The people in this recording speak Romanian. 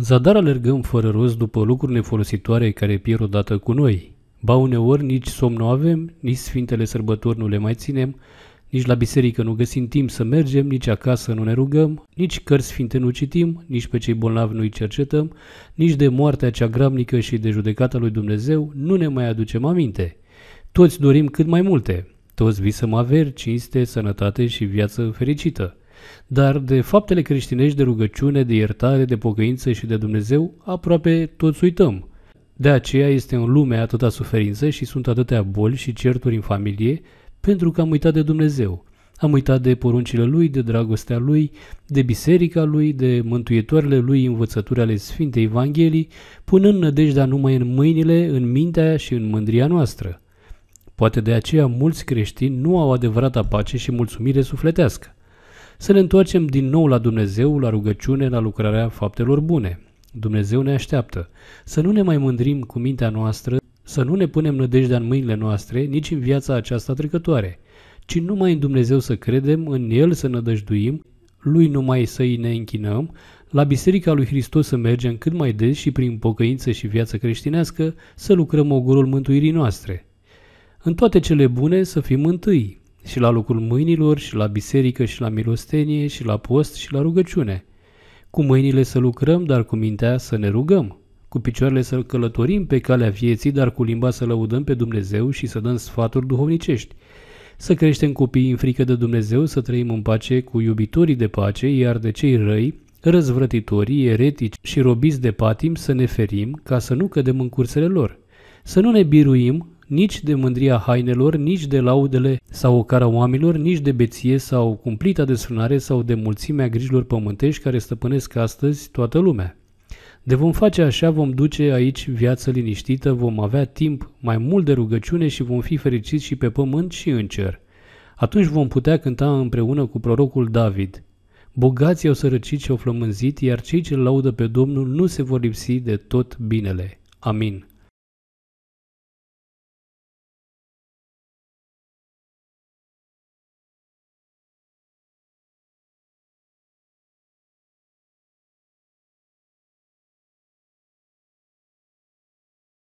Zadar alergăm fără rost după lucruri nefolositoare care pierd odată cu noi. Ba uneori nici somn nu avem, nici sfintele sărbători nu le mai ținem, nici la biserică nu găsim timp să mergem, nici acasă nu ne rugăm, nici cărți sfinte nu citim, nici pe cei bolnavi nu-i cercetăm, nici de moartea cea gramnică și de judecata lui Dumnezeu nu ne mai aducem aminte. Toți dorim cât mai multe, toți visăm averi, cinste, sănătate și viață fericită. Dar de faptele creștinești de rugăciune, de iertare, de pocăință și de Dumnezeu, aproape toți uităm. De aceea este în lume atâta suferință și sunt atâtea boli și certuri în familie, pentru că am uitat de Dumnezeu. Am uitat de poruncile Lui, de dragostea Lui, de biserica Lui, de mântuitoarele Lui învățături ale Sfintei Evanghelii, punând nădejdea numai în mâinile, în mintea și în mândria noastră. Poate de aceea mulți creștini nu au adevărata pace și mulțumire sufletească. Să ne întoarcem din nou la Dumnezeu, la rugăciune, la lucrarea faptelor bune. Dumnezeu ne așteaptă. Să nu ne mai mândrim cu mintea noastră, să nu ne punem nădejdea în mâinile noastre, nici în viața aceasta trecătoare, ci numai în Dumnezeu să credem, în El să nădăjduim, Lui numai să-i ne închinăm, la Biserica lui Hristos să mergem cât mai des și prin pocăință și viață creștinească să lucrăm ogorul mântuirii noastre. În toate cele bune să fim întâi, și la locul mâinilor, și la biserică, și la milostenie, și la post, și la rugăciune. Cu mâinile să lucrăm, dar cu mintea să ne rugăm. Cu picioarele să călătorim pe calea vieții, dar cu limba să lăudăm pe Dumnezeu și să dăm sfaturi duhovnicești. Să creștem copiii în frică de Dumnezeu, să trăim în pace cu iubitorii de pace, iar de cei răi, răzvrătitorii, eretici și robiți de patim să ne ferim ca să nu cădem în cursele lor. Să nu ne biruim nici de mândria hainelor, nici de laudele sau ocara oamenilor, nici de beție sau cumplita desfrânare sau de mulțimea grijilor pământești care stăpânesc astăzi toată lumea. De vom face așa, vom duce aici viață liniștită, vom avea timp mai mult de rugăciune și vom fi fericiți și pe pământ și în cer. Atunci vom putea cânta împreună cu prorocul David. Bogații au sărăcit și au flămânzit, iar cei ce laudă pe Domnul nu se vor lipsi de tot binele. Amin.